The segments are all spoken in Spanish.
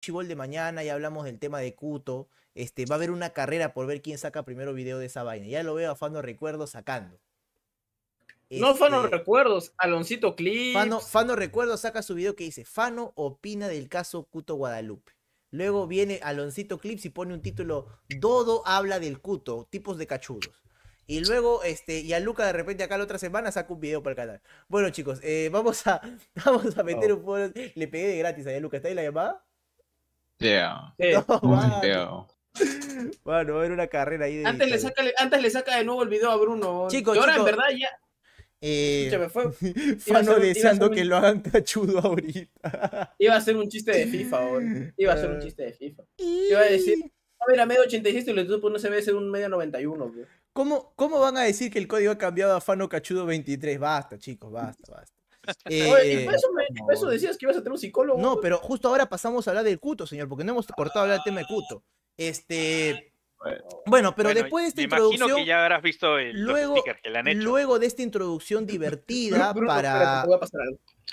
Chibol de mañana, ya hablamos del tema de Cuto. Este, va a haber una carrera por ver quién saca primero video de esa vaina. Ya lo veo a Fano Recuerdos sacando. no Fano este, Recuerdos, Aloncito Clips. Fano, Fano Recuerdos saca su video que dice: Fano opina del caso Cuto Guadalupe. Luego viene Aloncito Clips y pone un título: Dodo habla del Cuto, tipos de cachudos. Y luego, este, y a Luca de repente acá la otra semana saca un video para el canal. Bueno, chicos, eh, vamos, a, vamos a meter un poco. Le pegué de gratis a Luca. ¿Está ahí la llamada? Bueno, va a haber una carrera ahí de. Antes le, saca, antes le saca de nuevo el video a Bruno. Chicos, y ahora en verdad ya. Escúchame, eh, fue. Fano deseando que lo hagan cachudo ahorita. Iba a ser un chiste de FIFA, ahora. Iba a ser un ah. chiste de FIFA. Iba a decir. A ver, a medio 86 y el YouTube pues, no se ve ser un medio 91, pues. ¿Cómo, ¿Cómo van a decir que el código ha cambiado a Fano Cachudo 23? Basta, chicos, basta, basta. ¿y eh, por, eso decías que ibas a tener un psicólogo. No, pero justo ahora pasamos a hablar del cuto, señor, porque no hemos cortado hablar del tema de cuto. Este. Bueno, pero después de esta me introducción. Que ya habrás visto el, luego, Luego de esta introducción divertida para.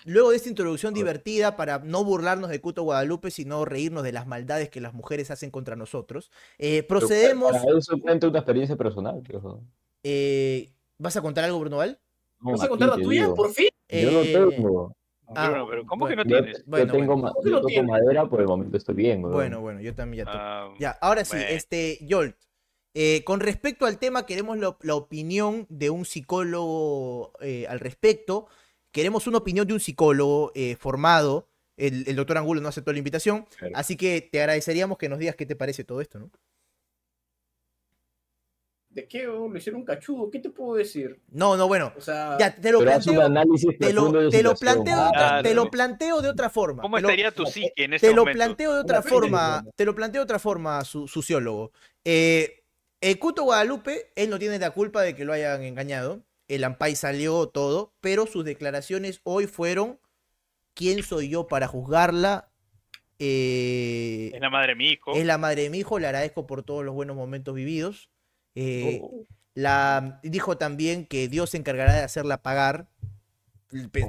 luego de esta introducción divertida para no burlarnos de Cuto Guadalupe, sino reírnos de las maldades que las mujeres hacen contra nosotros, eh, procedemos. una experiencia personal. Eh, ¿Vas a contar algo, Bruno Val? ¿Vas a contar la tuya? ¿Por fin? Yo no eh, tengo. Ah, pero ¿cómo que no tienes? yo tengo, madera, por el momento estoy bien. Bueno, bueno, yo también ya tengo. Ah, ya, ahora sí, este, Yolt, eh, con respecto al tema, queremos la opinión de un psicólogo eh, al respecto. Queremos una opinión de un psicólogo formado. El, doctor Angulo no aceptó la invitación, así que te agradeceríamos que nos digas qué te parece todo esto, ¿no? ¿De qué? me oh, Lo hicieron cachudo. ¿Qué te puedo decir? No, no, bueno. O sea, te lo planteo. Te lo, planteo, de otra forma. ¿Cómo estaría tu eh, psique en este momento? Te lo planteo de otra forma. Te lo planteo de otra forma, su, sociólogo. Eh, el Cuto Guadalupe, él no tiene la culpa de que lo hayan engañado. El Ampay salió todo, pero sus declaraciones hoy fueron: ¿Quién soy yo para juzgarla? Eh, es la madre de mi hijo. Es la madre de mi hijo. Le agradezco por todos los buenos momentos vividos. Eh, oh. la, dijo también que Dios se encargará de hacerla pagar.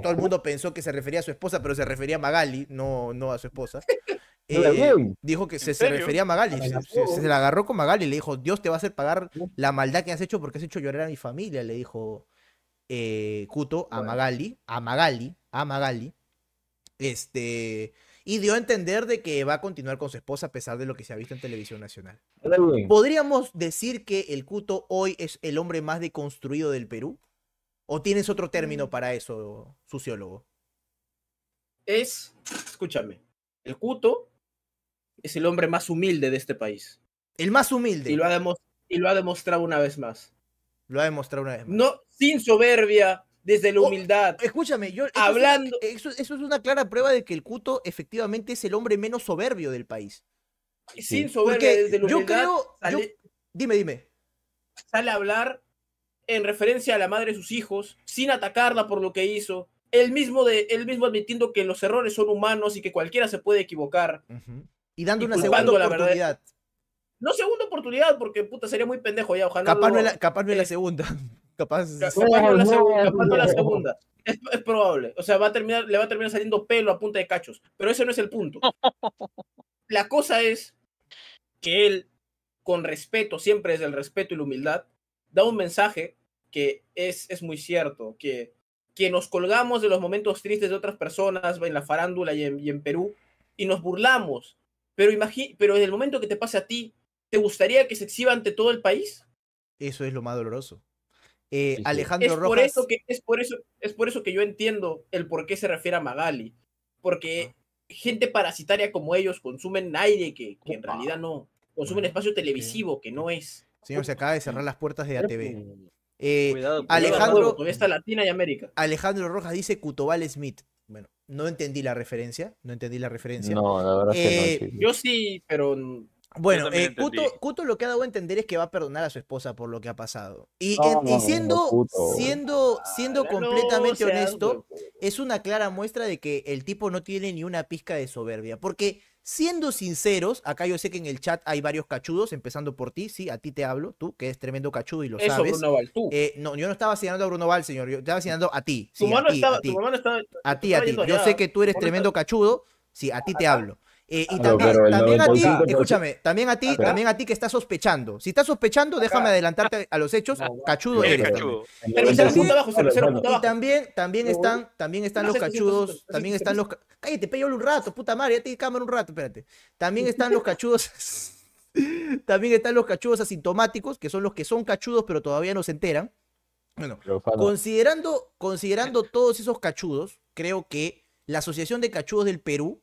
Todo el mundo pensó que se refería a su esposa, pero se refería a Magali, no, no a su esposa. Eh, dijo que se, refería a Magali. Ah, se, la agarró con Magali y le dijo: Dios te va a hacer pagar la maldad que has hecho porque has hecho llorar a mi familia. Le dijo eh, a Magali, a Magali, a Magali. Este y dio a entender de que va a continuar con su esposa a pesar de lo que se ha visto en televisión nacional. ¿Podríamos decir que el Cuto hoy es el hombre más deconstruido del Perú? ¿O tienes otro término mm. para eso, sociólogo? Es, escúchame, el Cuto es el hombre más humilde de este país. El más humilde. Y lo ha, y lo ha demostrado una vez más. Lo ha demostrado una vez más. No, sin soberbia, desde la oh, humildad. escúchame, yo. hablando. eso, es una clara prueba de que el Cuto efectivamente es el hombre menos soberbio del país. Sin soberbio. desde la humildad. Yo creo. dime, dime. Sale a hablar en referencia a la madre de sus hijos, sin atacarla por lo que hizo. Él mismo, de, mismo admitiendo que los errores son humanos y que cualquiera se puede equivocar. Y dando una segunda oportunidad. No segunda oportunidad, porque puta, sería muy pendejo ya, ojalá. capaz no es la eh, segunda. Capaz. no la segunda. Es, probable. O sea, va a terminar, le va a terminar saliendo pelo a punta de cachos. Pero ese no es el punto. La cosa es que él, con respeto, siempre es el respeto y la humildad, da un mensaje que es, es muy cierto, que, que nos colgamos de los momentos tristes de otras personas en la farándula y en, Perú y nos burlamos. Pero, pero en el momento que te pase a ti, ¿te gustaría que se exhiba ante todo el país? Eso es lo más doloroso. Eh, Alejandro Rojas. Por eso que, es, por eso, es por eso que yo entiendo el por qué se refiere a Magali. Porque gente parasitaria como ellos consumen aire que, en realidad no. Consumen espacio televisivo que no es. Señor, se acaba de cerrar las puertas de ATV. Eh, cuidado, cuidado, Alejandro, está Latina y América. Alejandro Rojas dice Cutoval Smith. Bueno, no entendí la referencia. No entendí la referencia. verdad eh, Yo sí, pero bueno, eh, lo que ha dado a entender es que va a perdonar a su esposa por lo que ha pasado. Y, siendo, siendo, completamente honesto, es una clara muestra de que el tipo no tiene ni una pizca de soberbia. Porque siendo sinceros, acá yo sé que en el chat hay varios cachudos, empezando por ti, sí, a ti te hablo, tú, que eres tremendo cachudo y lo sabes. Bruno Val, tú. Eh, no, yo no estaba señalando a Bruno Val, señor, yo estaba señalando a ti. Sí, tu a ti, estaba, a ti, a ti. a ti. Yo sé que tú eres tremendo cachudo, sí, a ti te hablo. Eh, y también, a ti, escúchame, también a ti, que estás sospechando. Si estás sospechando, déjame adelantarte a los hechos, cachudo eres. y también, también, están, también están los cachudos, también están los cállate, peyolo un rato, puta madre, ya te cámara un rato, espérate. También están los cachudos. también están los cachudos asintomáticos, que son los que son cachudos pero todavía no se enteran. Bueno, considerando, considerando todos esos cachudos, creo que la Asociación de Cachudos del Perú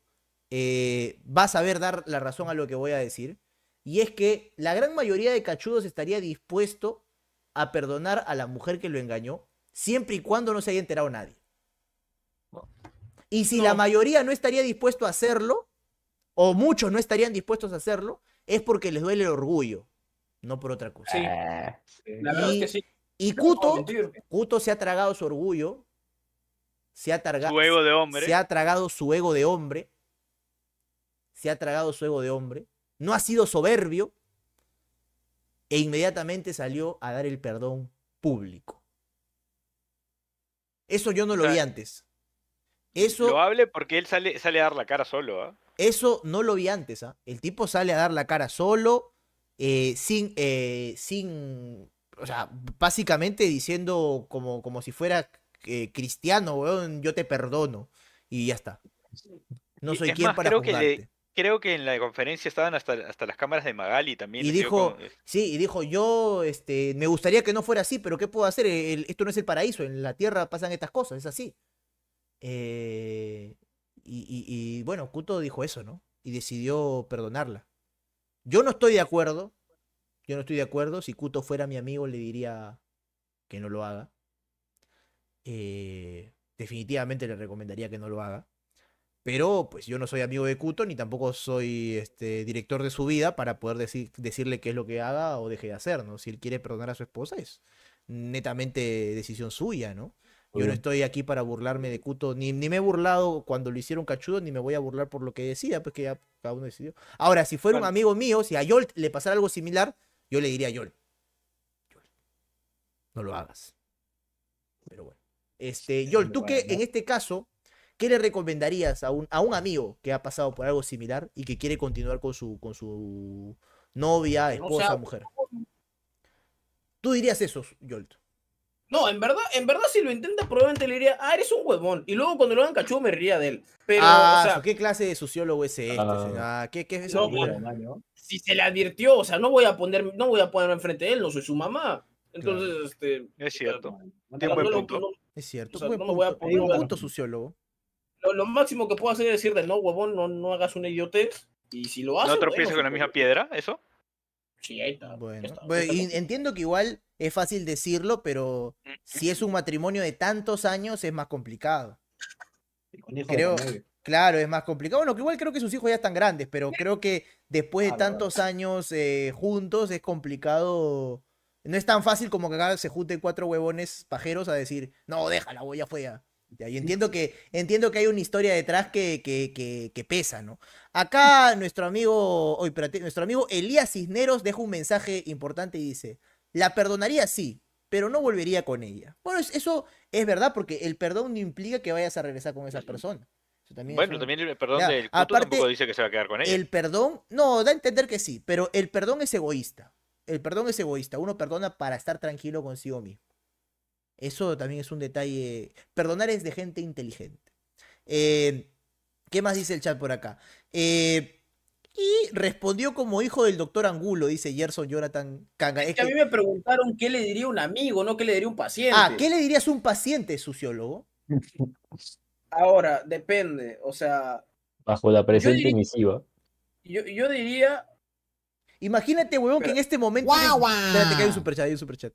eh, va a saber dar la razón a lo que voy a decir. Y es que la gran mayoría de cachudos estaría dispuesto a perdonar a la mujer que lo engañó, siempre y cuando no se haya enterado nadie. Y si la mayoría no estaría dispuesto a hacerlo, o muchos no estarían dispuestos a hacerlo, es porque les duele el orgullo, no por otra cosa. Y, Cuto, se ha tragado su orgullo, se ha, de hombre. se ha tragado su ego de hombre, se ha tragado su ego de hombre, no ha sido soberbio e inmediatamente salió a dar el perdón público. Eso yo no lo vi antes. Eso, lo hable porque él sale, sale a dar la cara solo. ¿ah? Eso no lo vi antes. ¿ah? El tipo sale a dar la cara solo, eh, sin, eh, sin, o sea, básicamente diciendo como, como si fuera eh, cristiano, yo te perdono. Y ya está. No soy quien para juzgarte creo que en la conferencia estaban hasta, hasta las cámaras de Magali también. Y dijo, eh, sí, y dijo, yo este, me gustaría que no fuera así, pero ¿qué puedo hacer? Eh, esto no es el paraíso, en la tierra pasan estas cosas, es así. Eh, y, bueno, Kuto dijo eso, ¿no? Y decidió perdonarla. Yo no estoy de acuerdo, yo no estoy de acuerdo, si Kuto fuera mi amigo le diría que no lo haga. definitivamente le recomendaría que no lo haga. Pero pues yo no soy amigo de Cuto ni tampoco soy este, director de su vida para poder decir, decirle qué es lo que haga o deje de hacer, ¿no? Si él quiere perdonar a su esposa es netamente decisión suya, ¿no? Yo no estoy aquí para burlarme de Cuto, ni, me he burlado cuando lo hicieron cachudo, ni me voy a burlar por lo que decía. pues que ya cada uno decidió. Ahora, si fuera un amigo mío, si a Yolt le pasara algo similar, yo le diría a Yolt, no lo hagas. Pero bueno. Este, Yolt, tú que en este caso ¿Qué le recomendarías a un, amigo que ha pasado por algo similar y que quiere continuar con su, novia, esposa, mujer? Tú dirías eso, Jolt. No, en verdad, en verdad si lo intenta probablemente le diría, ah, eres un huevón. Y luego cuando lo hagan cachudo me ría de él. Pero, ah, ¿qué clase de sociólogo es este? Ah. Ah, ¿qué, es eso? si se le advirtió, o sea, no voy a poner, no voy a ponerme enfrente de él, no soy su mamá. Entonces, este. Es cierto. es cierto. O Voy a poner, punto sociólogo. Lo, máximo que puedo hacer es decirle, no, huevón, no, no hagas una idiotez. Y si lo haces. ¿No tropiezas con la pues, misma eh, piedra? ¿Eso? Sí, ahí está. Bueno, entiendo que igual es fácil decirlo, pero si es un matrimonio de tantos años es más complicado. claro, es más complicado. Bueno, que igual creo que sus hijos ya están grandes, pero creo que después de ah, tantos años eh, juntos es complicado. No es tan fácil como que acá se junten cuatro huevones pajeros a decir, no, déjala, voy afuera fue entiendo que, entiendo que hay una historia detrás que, que, pesa, ¿no? Acá nuestro amigo, nuestro amigo Elías Cisneros deja un mensaje importante y dice, la perdonaría sí, pero no volvería con ella. Bueno, eso es verdad porque el perdón no implica que vayas a regresar con esa persona. bueno, también el perdón del dice que se va a quedar con ella. El perdón, no, da a entender que sí, pero el perdón es egoísta. El perdón es egoísta. Uno perdona para estar tranquilo consigo mismo. Eso también es un detalle. Perdonar es de gente inteligente. Eh, ¿Qué más dice el chat por acá? Eh, y respondió como hijo del doctor Angulo, dice Gerson Jonathan Kanga. a mí me preguntaron qué le diría un amigo, no qué le diría un paciente. Ah, ¿qué le dirías a un paciente, sociólogo? Ahora, depende, o sea... Bajo la presente misiva. Yo, diría... Imagínate, huevón, que en este momento... guau! Espérate que hay un superchat, hay un superchat.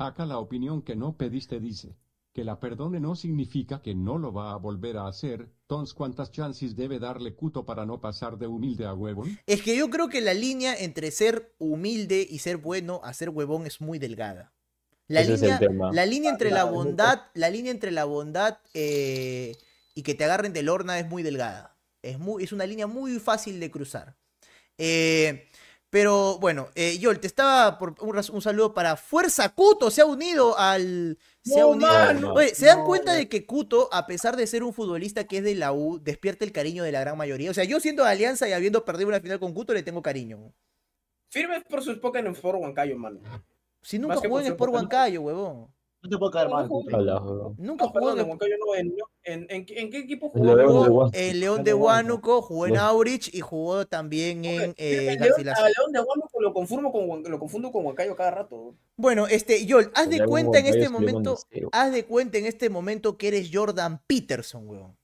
Acá la opinión que no pediste dice, que la perdone no significa que no lo va a volver a hacer, entonces ¿cuántas chances debe darle Cuto para no pasar de humilde a huevón? Es que yo creo que la línea entre ser humilde y ser bueno a ser huevón es muy delgada. La, línea, entre la, ah, bondad, la línea entre la bondad eh, y que te agarren de Lorna es muy delgada. Es, es una línea muy fácil de cruzar. Eh, pero bueno, yo eh, te estaba por un, saludo para Fuerza Cuto, se ha unido al. Se, ha unido, oye, ¿se dan cuenta de que Cuto, a pesar de ser un futbolista que es de la U, despierta el cariño de la gran mayoría? O sea, yo siendo de Alianza y habiendo perdido una final con Cuto, le tengo cariño. Firme por sus Sport en el Sport Huancayo, mano. Si nunca juegan en Sport Huancayo, huevón te puede caer mal. Nunca jugó en, en, qué equipo jugó? En León de Huánuco, jugó en Aurich y jugó también en eh, León de Huánuco lo confundo con lo confundo Huancayo cada rato. Bueno, este Yol, haz de cuenta en este momento, haz de cuenta en este momento que eres Jordan Peterson, weón.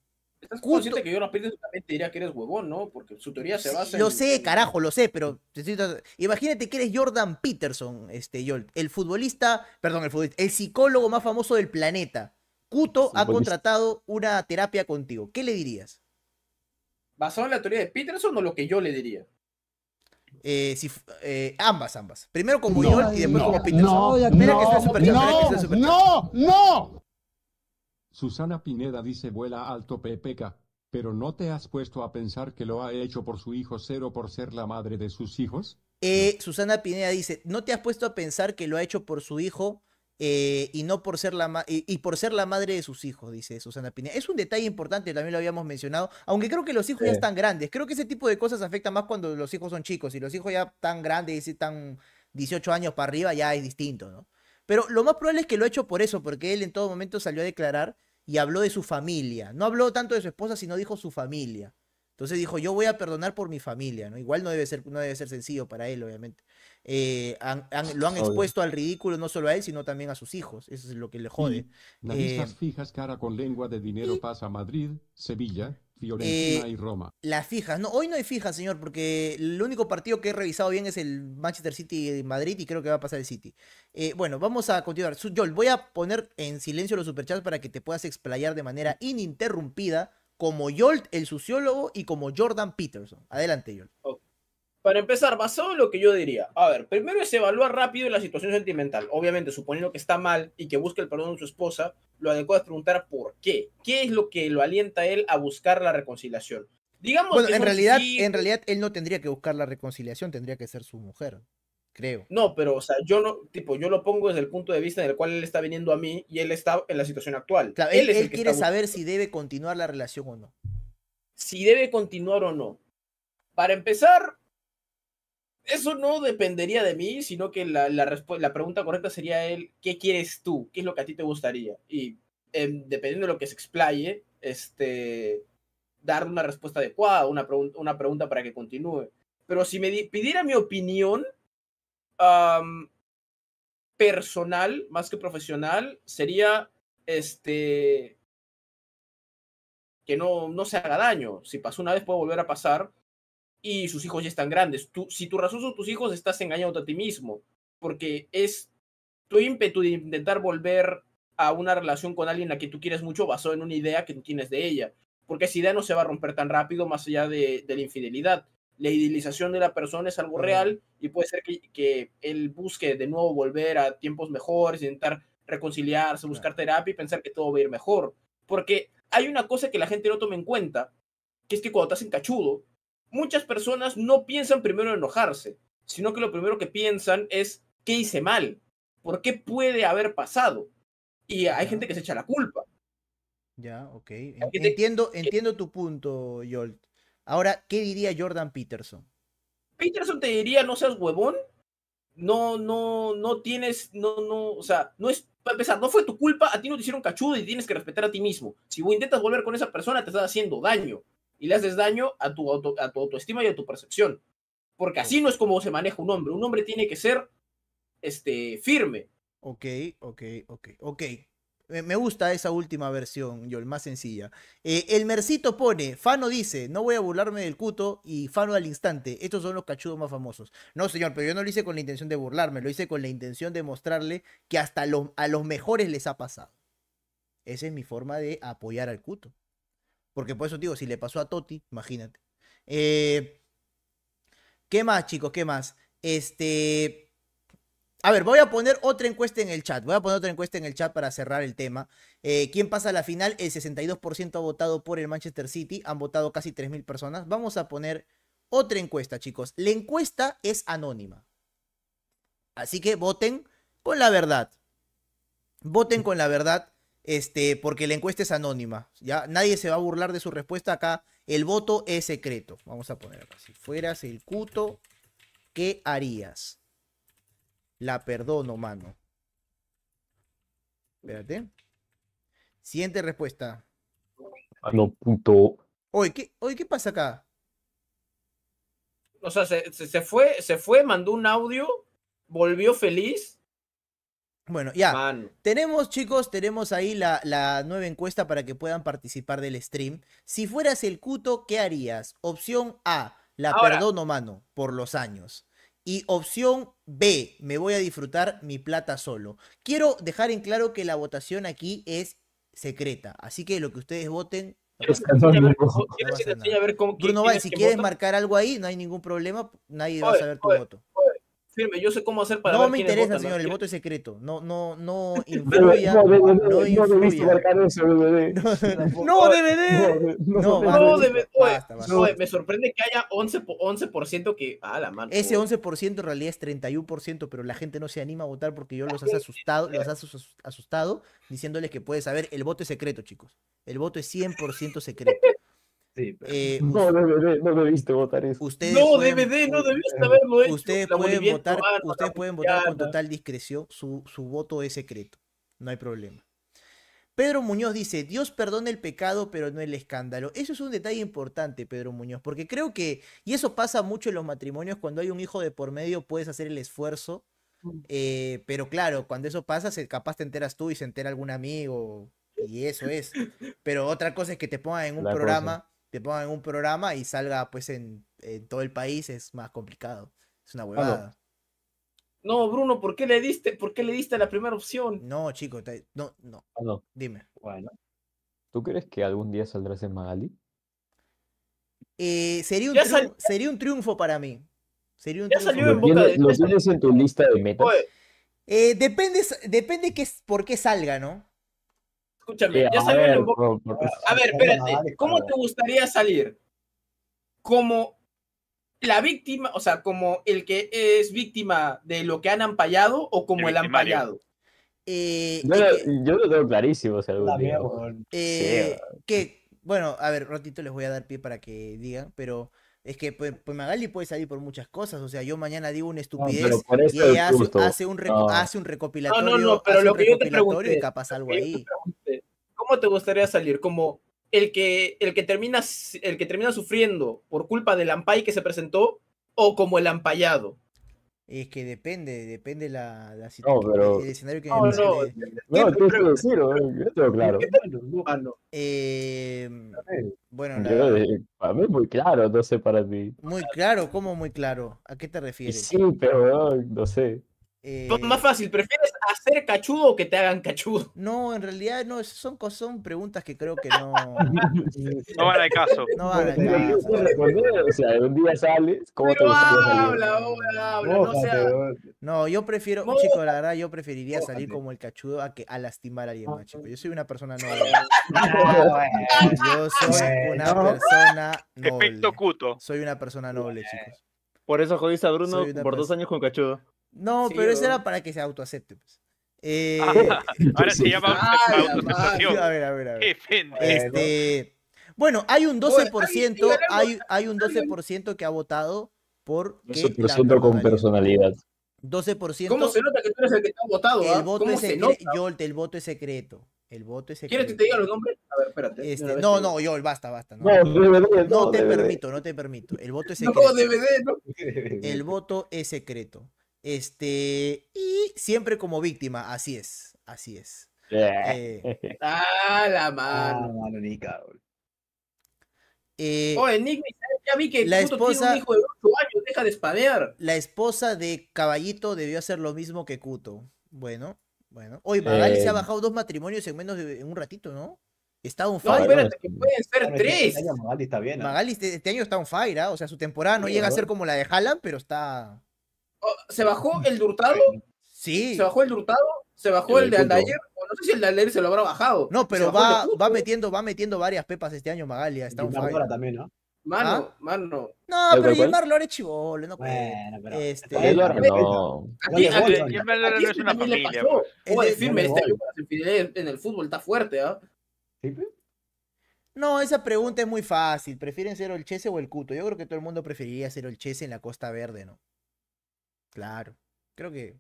Estás que yo no también te diría que eres huevón, ¿no? Porque su teoría se basa en... Lo sé, carajo, lo sé, pero imagínate que eres Jordan Peterson, este Jolt, el futbolista, perdón, el futbolista, el psicólogo más famoso del planeta. Cuto ha contratado una terapia contigo. ¿Qué le dirías? ¿Basado en la teoría de Peterson o lo que yo le diría? Eh, si, eh, ambas, ambas. Primero como no, y después como Peterson. No, no, no, no, no, Susana Pineda dice vuela alto Pepeca, pero ¿no te has puesto a pensar que lo ha hecho por su hijo cero por ser la madre de sus hijos? Eh, Susana Pineda dice, ¿no te has puesto a pensar que lo ha hecho por su hijo eh, y no por ser la y, por ser la madre de sus hijos? Dice Susana Pineda. Es un detalle importante, también lo habíamos mencionado, aunque creo que los hijos ya están grandes. Creo que ese tipo de cosas afecta más cuando los hijos son chicos y los hijos ya tan grandes y están 18 años para arriba ya es distinto, ¿no? Pero lo más probable es que lo ha hecho por eso, porque él en todo momento salió a declarar y habló de su familia. No habló tanto de su esposa, sino dijo su familia. Entonces dijo, yo voy a perdonar por mi familia, ¿no? Igual no debe ser, no debe ser sencillo para él, obviamente. Eh, lo han expuesto al ridículo no solo a él, sino también a sus hijos. Eso es lo que le jode. Las eh, fijas cara con lengua de dinero pasa a Madrid, Sevilla, Fiorentina eh, y Roma. Las fijas, no, hoy no hay fijas, señor, porque el único partido que he revisado bien es el Manchester City de Madrid y creo que va a pasar el City. Eh, bueno, vamos a continuar. Yol voy a poner en silencio los superchats para que te puedas explayar de manera ininterrumpida como Jolt, el sociólogo, y como Jordan Peterson. Adelante, Jolt. Para empezar, basado en lo que yo diría, a ver, primero es evaluar rápido la situación sentimental. Obviamente, suponiendo que está mal y que busca el perdón de su esposa, lo adecuado es preguntar por qué. ¿Qué es lo que lo alienta a él a buscar la reconciliación? Digamos en realidad, en realidad él no tendría que buscar la reconciliación, tendría que ser su mujer, creo. No, pero o sea, yo no, tipo, yo lo pongo desde el punto de vista en el cual él está viniendo a mí y él está en la situación actual. él quiere saber si debe continuar la relación o no. Si debe continuar o no. Para empezar, eso no dependería de mí, sino que la, la, pregunta correcta sería él, ¿qué quieres tú? ¿Qué es lo que a ti te gustaría? Y em, dependiendo de lo que se explaye, este, dar una respuesta adecuada, una, una pregunta para que continúe. Pero si me pidiera mi opinión personal, más que profesional, sería este que no, no se haga daño. Si pasó una vez puede volver a pasar, y sus hijos ya están grandes. Tú, si tu razón son tus hijos, estás engañando a ti mismo, porque es tu ímpetu de intentar volver a una relación con alguien a la que tú quieres mucho basado en una idea que tú tienes de ella, porque esa idea no se va a romper tan rápido más allá de, la infidelidad. La idealización de la persona es algo real y puede ser que, que él busque de nuevo volver a tiempos mejores, intentar reconciliarse, buscar terapia y pensar que todo va a ir mejor. Porque hay una cosa que la gente no toma en cuenta, que es que cuando estás encachudo cachudo, muchas personas no piensan primero en enojarse, sino que lo primero que piensan es, ¿qué hice mal? ¿Por qué puede haber pasado? Y hay gente que se echa la culpa. Ya, ok. Entiendo, entiendo tu punto, Yolt. Ahora, ¿qué diría Jordan Peterson? Peterson te diría, no seas huevón, no, no, no tienes, no, no, o sea, no es, para empezar, no fue tu culpa, a ti no te hicieron cachudo y tienes que respetar a ti mismo. Si intentas volver con esa persona, te estás haciendo daño y le haces daño a tu, tu autoestima y a tu percepción. Porque así no es como se maneja un hombre. Un hombre tiene que ser este, firme. Ok, ok, ok, ok. Me gusta esa última versión, yo el más sencilla. Eh, el Mercito pone, Fano dice, no voy a burlarme del cuto y Fano al instante. Estos son los cachudos más famosos. No, señor, pero yo no lo hice con la intención de burlarme, lo hice con la intención de mostrarle que hasta a los mejores les ha pasado. Esa es mi forma de apoyar al cuto. Porque por eso digo, si le pasó a Toti, imagínate. Eh, ¿Qué más, chicos? ¿Qué más? Este. A ver, voy a poner otra encuesta en el chat. Voy a poner otra encuesta en el chat para cerrar el tema. Eh, ¿Quién pasa a la final? El 62% ha votado por el Manchester City. Han votado casi 3.000 personas. Vamos a poner otra encuesta, chicos. La encuesta es anónima. Así que voten con la verdad. Voten con la verdad este, porque la encuesta es anónima, ¿ya? Nadie se va a burlar de su respuesta acá. El voto es secreto. Vamos a poner acá. Si fueras el cuto, ¿qué harías? La perdono, mano. Espérate. Siguiente respuesta. Mano, punto. Oye, ¿qué, ¿qué pasa acá? O sea, se, fue, se fue, mandó un audio, volvió feliz bueno, ya. Tenemos, chicos, tenemos ahí la, nueva encuesta para que puedan participar del stream. Si fueras el cuto, ¿qué harías? Opción A, la perdono, mano, por los años. Y opción B, me voy a disfrutar mi plata solo. Quiero dejar en claro que la votación aquí es secreta. Así que lo que ustedes voten. Bruno, si quieres marcar algo ahí, no hay ningún problema. Nadie va a saber tu voto firme, yo sé cómo hacer para. No me interesa, señor, el voto es secreto. No, no, no influya. no, no, no no DVD. No, DVD. No, no, me sorprende que haya 11%, 11 que. Ah, la mano. Ese 11% en realidad es 31%, pero la gente no se anima a votar porque yo los has asustado, los has asustado diciéndoles que puede saber, el voto es secreto, chicos. El voto es 100% secreto. Sí, eh, no, no debiste votar eso. no, pueden, no debiste haberlo hecho. Ustedes pueden votar, ustedes pueden votar con total discreción. Su, voto es secreto. No hay problema. Pedro Muñoz dice, Dios perdona el pecado, pero no el escándalo. Eso es un detalle importante, Pedro Muñoz, porque creo que, y eso pasa mucho en los matrimonios, cuando hay un hijo de por medio puedes hacer el esfuerzo, mm. eh, pero claro, cuando eso pasa, capaz te enteras tú y se entera algún amigo, y eso es. Pero otra cosa es que te pongan en un programa te pongan en un programa y salga pues en, todo el país es más complicado. Es una huevada. No, Bruno, ¿por qué le diste, por qué le diste la primera opción? No, chico, no, no. Dime. Bueno. ¿Tú crees que algún día saldrás en Magali? Eh, sería, un sería un triunfo para mí. Sería un ya Salió en ¿Lo tienes en tu lista de metas? Eh, depende, depende por qué salga, ¿no? Escúchame, ya a ver, a ver, espérate, ¿cómo te gustaría salir? ¿Como la víctima, o sea, como el que es víctima de lo que han ampallado o como el, ampallado? Eh, yo, lo, tengo clarísimo, o eh, que, bueno, a ver, ratito les voy a dar pie para que digan, pero es que pues, pues Magali puede salir por muchas cosas. O sea, yo mañana digo una estupidez y hace, un hace, un recopilatorio, no, pero lo que yo te y capaz algo ahí. ¿Cómo te gustaría salir? ¿Como el que, el que, termina, el que termina sufriendo por culpa del ampay que se presentó o como el ampayado? Es que depende, depende la, la situación, no, pero... el escenario que no, no, no, no, eh, ah, no, claro. Eh, bueno, no... para mí muy claro, no sé para ti. Muy claro, ¿cómo muy claro? ¿A qué te refieres? Sí, pero no sé. Eh, más fácil, ¿prefieres hacer cachudo o que te hagan cachudo? No, en realidad no, son, son preguntas que creo que no. no van el caso. No van de caso. o sea, un día sales, no, yo prefiero, chico, la verdad, yo preferiría salir como el cachudo a que a lastimar a alguien más, Yo soy una persona noble. yo soy una persona noble. Soy una persona noble, chicos. Por eso jodiste a Bruno por dos años con cachudo. No, pero eso era para que se autoacepte. Pues. Ah, eh, ahora se llama autoaceptación. A ver, a ver, a ver. Este... Bueno, hay un 12%, hay, hay un 12% que ha votado por... 12% con personalidad. 12%. ¿Cómo se nota que tú eres el que está votado? El ah? voto es secreto. el voto es secreto. ¿Quieres que te diga los nombres? A ver, espérate. Este, no, no, Yolt, basta, basta. No, no, DVD, no, te permito, no te permito. El voto es secreto. No, DVD, no. El voto es secreto. Este, y siempre como víctima, así es, así es. Eh, ah, la mano. Ah, mano eh, Oye, Nick, ya vi que la esposa, tiene un hijo de 8 años, deja de espadear. La esposa de Caballito debió hacer lo mismo que Cuto. Bueno, bueno. Hoy eh, Magali se ha bajado dos matrimonios en menos de un ratito, ¿no? Está un fire. No, espérate, que pueden ser este tres. Magali está bien. ¿ah? Magali este, este, año está un fire, ¿ah? O sea, su temporada no llega a ser como la de Haaland, pero está. Oh, ¿Se bajó mm. el Durtado? Sí. ¿Se bajó el Durtado? ¿Se bajó el, de Aldair? No sé si el de se lo habrá bajado. No, pero va, va, metiendo, va metiendo varias pepas este año, Magalia. Está un ahora también, ¿no? Mano, ¿Ah? mano. No, pero Gilmar Lore no Bueno, pero. Este. no. es una familia. Puedo decirme, este en el fútbol está fuerte, ¿ah? No, esa pregunta es muy fácil. ¿Prefieren ser el Chese o el Cuto? Yo creo que todo el mundo preferiría ser el Chese en la Costa Verde, ¿no? Claro. Creo que.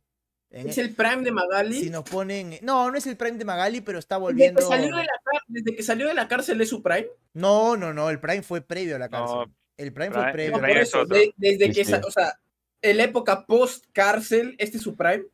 ¿Es e el, Prime de Magali? Si nos ponen. No, no es el Prime de Magali, pero está volviendo. Desde que salió de la, desde que salió de la cárcel es su Prime. No, no, no. El Prime fue previo a la cárcel. el Prime, fue previo. desde que. O sea, en la época post-cárcel, este es su Prime.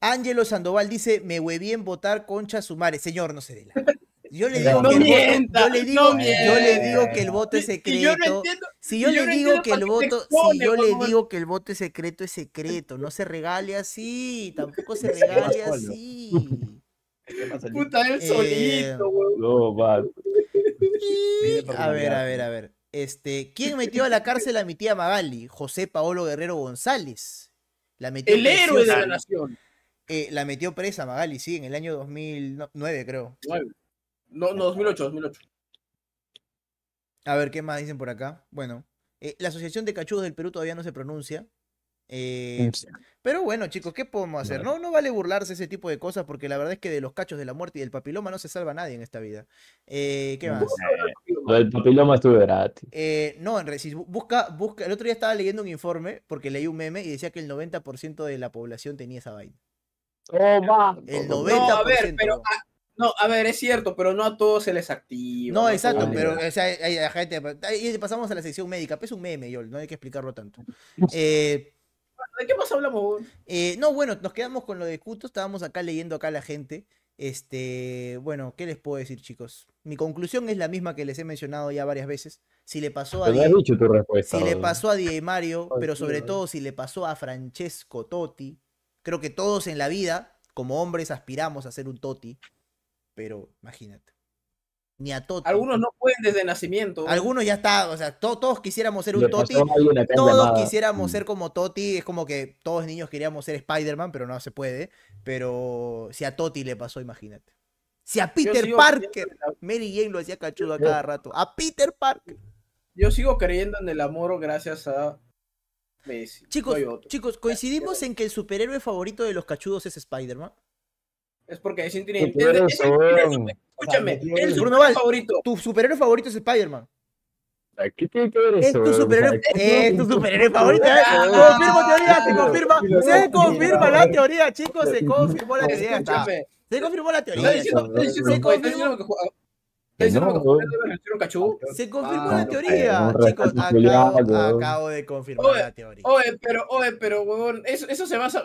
Ángelo Sandoval dice: Me hueví en votar concha sumares. Señor, no se dé la. Yo le digo, que, el voto, yo le digo, yo le digo que el voto es secreto. Si yo, le digo que el voto, si yo le digo que el voto es secreto, es secreto. No se regale así, tampoco se regale así. Puta, él eh, solito, No, A ver, a ver, a ver. Este, ¿quién metió a la cárcel a mi tía Magali? José Paolo Guerrero González. La metió el héroe de la nación. Eh, la metió presa Magali, sí, en el año 2009, creo. No, no, 2008, 2008. A ver, ¿qué más dicen por acá? Bueno, eh, la Asociación de Cachudos del Perú todavía no se pronuncia. Eh, pero bueno, chicos, ¿qué podemos hacer? No, no vale burlarse ese tipo de cosas porque la verdad es que de los cachos de la muerte y del papiloma no se salva nadie en esta vida. Eh, ¿Qué más? Lo papiloma estuvo gratis. Eh, no, si busca, busca. El otro día estaba leyendo un informe porque leí un meme y decía que el 90% de la población tenía esa vaina. Oh, va. El 90%. a ver, pero no, a ver, es cierto, pero no a todos se les activa. No, exacto, pero o hay, gente. pasamos a la sección médica. Pero es un meme, yo no hay que explicarlo tanto. Eh, ¿De qué más hablamos? Eh, no, bueno, nos quedamos con lo de Cuto. Estábamos acá leyendo acá a la gente. Este, bueno, ¿qué les puedo decir, chicos? Mi conclusión es la misma que les he mencionado ya varias veces. Si le pasó a, Die... dicho si le pasó a Die Mario, pero sobre todo si le pasó a Francesco Totti, creo que todos en la vida, como hombres, aspiramos a ser un Totti pero imagínate. Ni a Toti. Algunos no pueden desde nacimiento. Algunos ya está, o sea, todos quisiéramos ser un Toti. Todos quisiéramos mm. ser como Toti. Es como que todos niños queríamos ser Spider-Man, pero no se puede. Pero si a Toti le pasó, imagínate. Si a Peter Parker, Mary Jane lo hacía cachudo a cada rato. A Peter Parker. Yo sigo creyendo en el amor gracias a Messi. Chicos, chicos, coincidimos en que el superhéroe favorito de los cachudos es Spider-Man es porque es intinente. Escúchame, el superhéroe favorito. Tu superhéroe favorito es Spider-Man. ¿Qué tiene que ver eso? Eh, es ah, tu superhéroe, es tu superhéroe favorito. Confirmo teoría, se confirma. Se confirma la ah, teoría, chicos. Se confirmó la teoría. Se confirmó ah, la teoría. Se confirmó. Se confirmó la teoría, chicos. Acabo, de confirmar la teoría. Oye, pero, oye, pero, huevón, eso, eso se basa.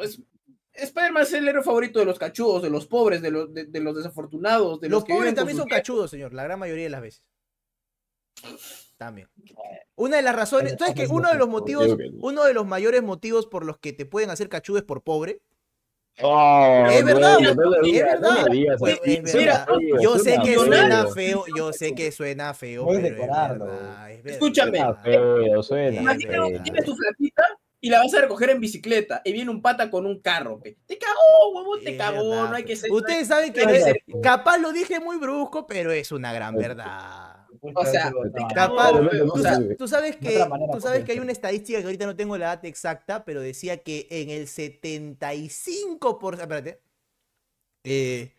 Spider-Man es el héroe favorito de los cachudos, de los pobres, de los, de, de los desafortunados. De los, pobres también son cachudos, señor, la gran mayoría de las veces. También. Una de las razones, ¿sabes que uno de los motivos, uno de los mayores motivos por los que te pueden hacer cachudo es por pobre. Ah, es verdad, es verdad. Mira, yo sé que suena feo, yo sé que suena feo. Pero es verdad, Escúchame. Suena feo, tu flaquita y la vas a recoger en bicicleta y viene un pata con un carro, Te cagó, huevón, te cagó, no hay que pues. Ustedes saben que capaz lo dije muy brusco, pero es una gran verdad. Pues, o sea, capaz, tú, sabes que sabes que hay una estadística que ahorita no tengo la edad exacta, pero decía que en el 75%, por, espérate. Eh,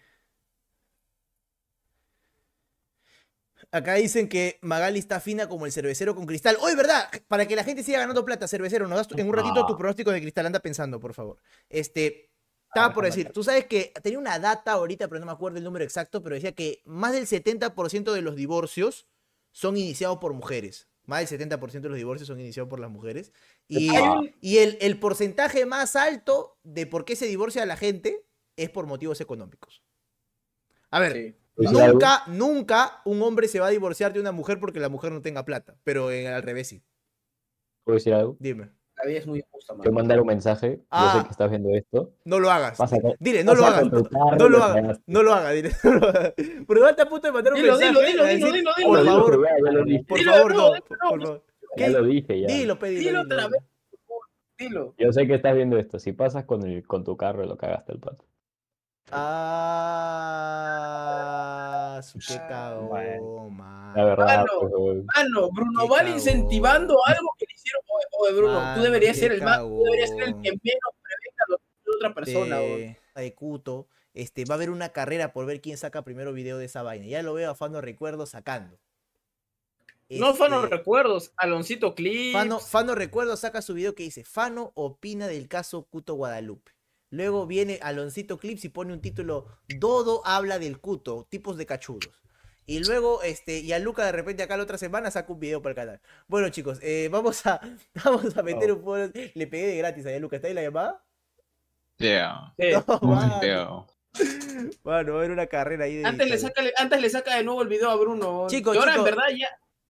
Acá dicen que Magali está fina como el cervecero con cristal. Hoy, ¿verdad? Para que la gente siga ganando plata, cervecero, nos das en un ratito tu pronóstico de cristal. Anda pensando, por favor. Este, estaba por decir, tú sabes que tenía una data ahorita, pero no me acuerdo el número exacto, pero decía que más del 70% de los divorcios son iniciados por mujeres. Más del 70% de los divorcios son iniciados por las mujeres. Y, el, porcentaje más alto de por qué se divorcia la gente es por motivos económicos. A ver, pues, nunca, nunca un hombre se va a divorciar de una mujer porque la mujer no tenga plata, pero en, eh, al revés sí. ¿Puedo decir algo? Dime. La vida es muy injusta, Te mandar un mensaje. Ah, yo sé que estás viendo esto. No lo hagas. dile, no lo hagas. No lo hagas. No lo hagas, dile. Pero no a punto de mandar un dilo, mensaje. Dilo, dilo, dilo, dilo, Por favor, por favor, no. Por favor. Ya lo dije, ya. Dilo, pedí. Dilo otra vez. Dilo. Yo sé que estás viendo esto. Si pasas con, el, con tu carro, lo cagaste el pato. Ah, mano, Bruno Val incentivando algo que le hicieron. Oye, Bruno, tú deberías ser el más, tú deberías ser el que menos otra persona, de, de cuto. Este, va a haber una carrera por ver quién saca primero video de esa vaina. Ya lo veo a Fano Recuerdos sacando. no Fano este, Recuerdos, Aloncito Clips. Fano, Fano Recuerdos saca su video que dice: Fano opina del caso Cuto Guadalupe. Luego viene Aloncito Clips y pone un título, Dodo habla del cuto, tipos de cachudos. Y luego, este, y a Luca de repente acá la otra semana saca un video para el canal. Bueno, chicos, eh, vamos a vamos a meter un poco. Oh. Le pegué de gratis a Luca, ¿está ahí la llamada? Yeah. Bueno, era una carrera ahí Antes le, saca, antes le saca de nuevo el video a Bruno. Chicos, y ahora chicos, en verdad ya.